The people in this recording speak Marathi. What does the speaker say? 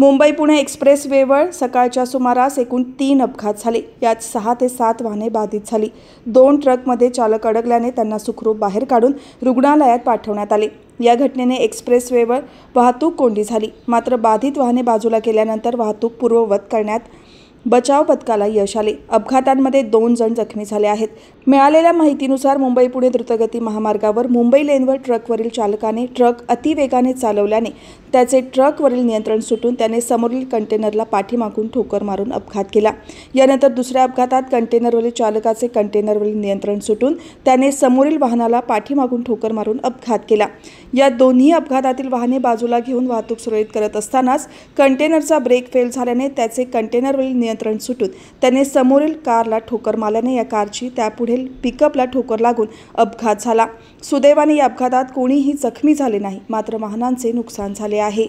मुंबई पुणे एक्सप्रेस वेवर सकाळच्या सुमारास एकूण तीन अपघात झाले यात सहा ते सात वाहने बाधित झाली दोन ट्रकमध्ये चालक अडकल्याने त्यांना सुखरूप बाहेर काढून रुग्णालयात पाठवण्यात आले या घटनेने एक्सप्रेस वेवर वाहतूक कोंडी झाली मात्र बाधित वाहने बाजूला केल्यानंतर वाहतूक पूर्ववत करण्यात बचाव पथकाला यश आले अपघातांमध्ये दोन जण जखमी झाले आहेत मिळालेल्या माहितीनुसार मुंबई पुणे द्रुतगती महामार्गावर मुंबई लेनवर ट्रकवरील चालकाने ट्रक अतिवेगाने चालवल्याने त्याचे ट्रकवरील नियंत्रण सुटून त्याने समोरील कंटेनरला पाठीमागून ठोकर मारून अपघात केला यानंतर दुसऱ्या अपघातात कंटेनरवरील चालकाचे कंटेनरवरील नियंत्रण सुटून त्याने समोरील वाहनाला पाठीमागून ठोकर मारून अपघात केला या दोन्ही अपघातातील वाहने बाजूला घेऊन वाहतूक सुरळीत करत असतानाच कंटेनरचा ब्रेक फेल झाल्याने त्याचे कंटेनरवरील नियंत्रण सुटून त्याने समोरील कारला ठोकर मारल्याने या कारची त्यापुढील पिकअपला ठोकर लागून अपघात झाला सुदैवाने या अपघातात कोणीही जखमी झाले नाही मात्र वाहनांचे नुकसान झाले आहे